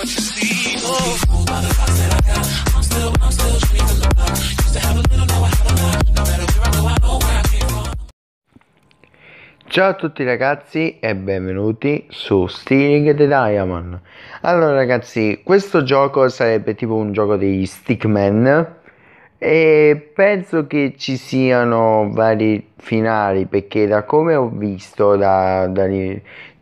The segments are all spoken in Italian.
what you Ciao a tutti ragazzi e benvenuti su Stealing the Diamond. Allora ragazzi, questo gioco sarebbe tipo un gioco degli stickman e penso che ci siano vari finali perché da come ho visto da, da,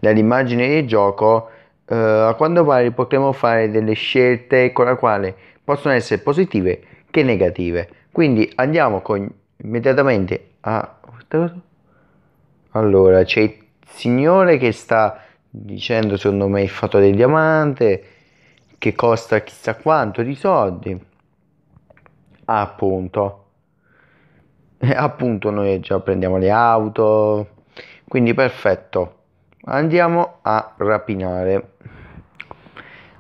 dall'immagine del gioco eh, a quanto pare potremo fare delle scelte con la quale possono essere positive che negative. Quindi andiamo con, immediatamente a... Allora, c'è il signore che sta dicendo secondo me il fatto del diamante che costa chissà quanto di soldi. appunto. Eh, appunto noi già prendiamo le auto. Quindi perfetto andiamo a rapinare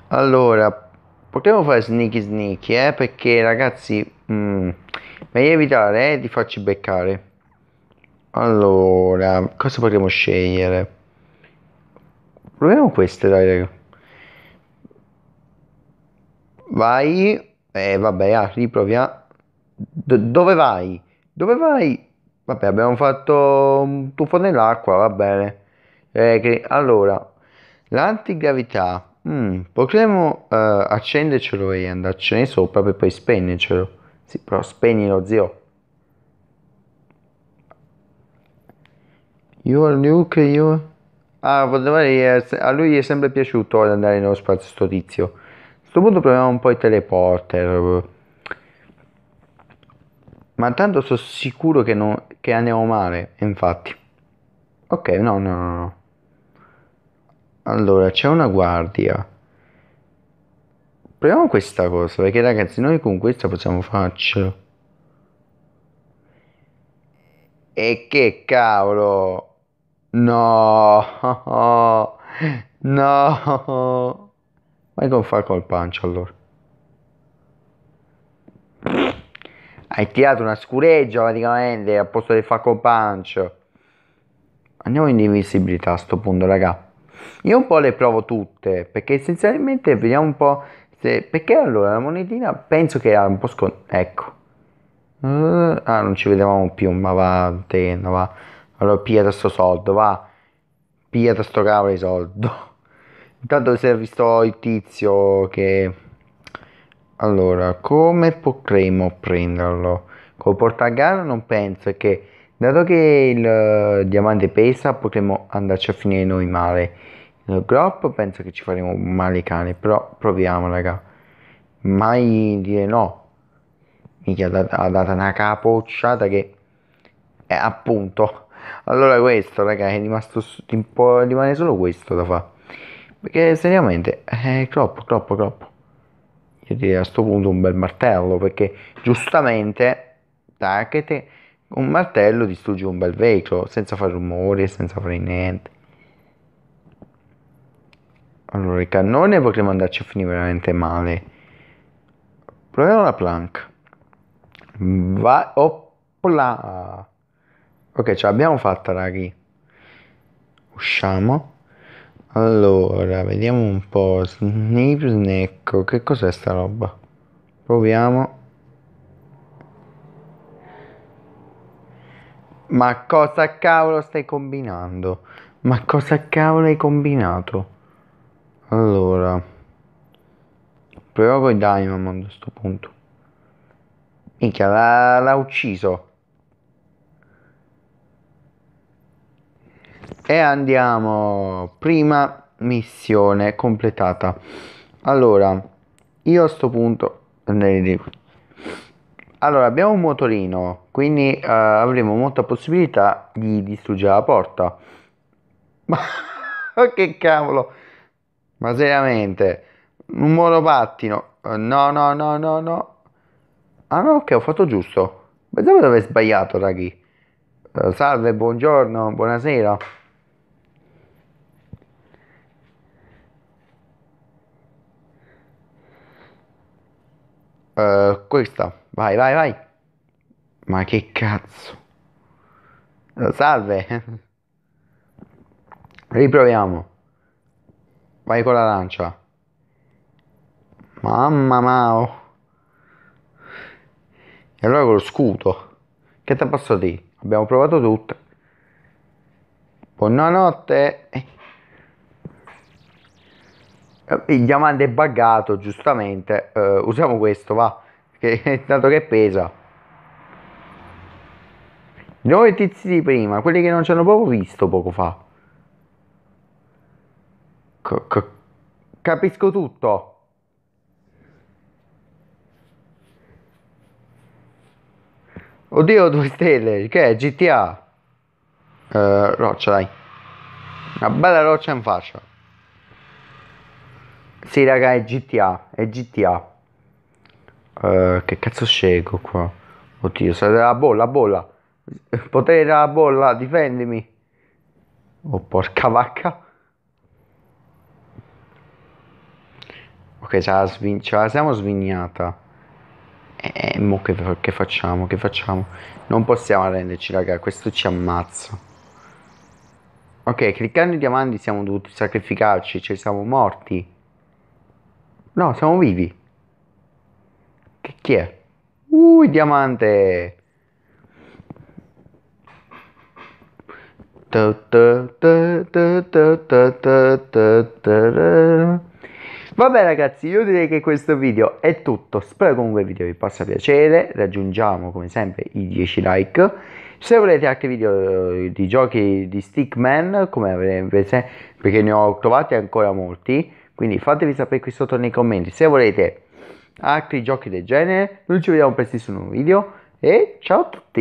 allora potremmo fare sneaky sneaky eh, perché ragazzi mm, meglio evitare eh, di farci beccare allora cosa potremmo scegliere proviamo queste dai raga vai eh vabbè ah, riproviamo Do dove vai dove vai vabbè abbiamo fatto un tuffo nell'acqua va bene Reghe. Eh, allora, l'antigravità. Mm, potremmo uh, accendercelo e andarcene sopra per poi spegnercelo. Sì, però spegnilo, zio. You are Luke, you... Ah, eh, a lui è sempre piaciuto andare nello spazio sto tizio. A questo punto proviamo un po' i teleporter. Ma tanto sono sicuro che, non, che andiamo male, infatti. Ok, no, no, no, no. Allora, c'è una guardia. Proviamo questa cosa, perché ragazzi, noi con questa possiamo farcelo. E che cavolo! No! No! Vai con fa col pancio allora. Hai tirato una scureggia praticamente al posto di fa col pancio. Andiamo in invisibilità a sto punto, ragazzi. Io un po' le provo tutte, perché essenzialmente vediamo un po' se... Perché allora la monetina penso che era un po' scon... Ecco. Uh, ah, non ci vedevamo più, ma va, tenna, va. Allora pia da sto soldo, va. Pia da sto cavolo di soldo. Intanto si è visto il tizio che... Allora, come potremmo prenderlo? Col portagano non penso che Dato che il eh, diamante pesa, potremmo andarci a finire noi male. Il groppo penso che ci faremo male i cani, però proviamo raga. Mai dire no. Mica ha dat- dato una capocciata che... Eh, appunto. Allora questo raga è rimasto... Tipo, rimane solo questo da fare. Perché seriamente è eh, troppo, troppo, troppo. Io direi a sto punto un bel martello perché giustamente... Tac, te un martello distrugge un bel veicolo senza fare rumore, senza fare niente. Allora, il cannone potremmo andarci a finire veramente male. Proviamo la plank. Va, oppla. Ok, ce l'abbiamo fatta, raghi. Usciamo. Allora, vediamo un po'. Snape, snecco. Che cos'è sta roba? Proviamo. Ma cosa cavolo stai combinando? Ma cosa cavolo hai combinato? Allora. Proviamo con Diamond a sto punto. Minchia, l'ha, l'ha ucciso. E andiamo. Prima missione completata. Allora, io a sto punto andrei di allora, abbiamo un motorino, quindi eh, avremo molta possibilità di distruggere la porta. Ma che cavolo! Ma seriamente, un monopattino? No, no, no, no, no. Ah no, ok, ho fatto giusto. Pensavo di aver sbagliato, raghi. Salve, buongiorno, buonasera. Eh, questa. Vai, vai, vai. Ma che cazzo. Eh, salve. Riproviamo. Vai con la lancia. Mamma mao. E allora con lo scudo. Che ti è passato lì? Abbiamo provato tutto. Buonanotte. Eh. Eh, il diamante è buggato giustamente eh, usiamo questo va che, tanto che pesa i nuovi tizi di prima quelli che non ci hanno proprio visto poco fa capisco tutto oddio due stelle che è GTA uh, eh, roccia dai una bella roccia in faccia sì, raga, è GTA. È GTA. Uh, eh, che cazzo scelgo qua? Oddio, sale la bolla, bolla. Potere della bolla, difendimi. Oh, porca vacca. Ok, ce la, svin- ce la siamo svignata. E eh, mo che, fa- che, facciamo? Che facciamo? Non possiamo arrenderci, raga, questo ci ammazza. Ok, cliccando i diamanti siamo dovuti sacrificarci, cioè siamo morti. No, siamo vivi. Che chi è? Uh, diamante! Vabbè ragazzi, io direi che questo video è tutto, spero comunque il video vi possa piacere, raggiungiamo come sempre i 10 like, se volete altri video eh, di giochi di Stickman, come avrete, perché ne ho trovati ancora molti, quindi fatevi sapere qui sotto nei commenti se volete altri giochi del genere. Noi ci vediamo presto su un nuovo video e ciao a tutti!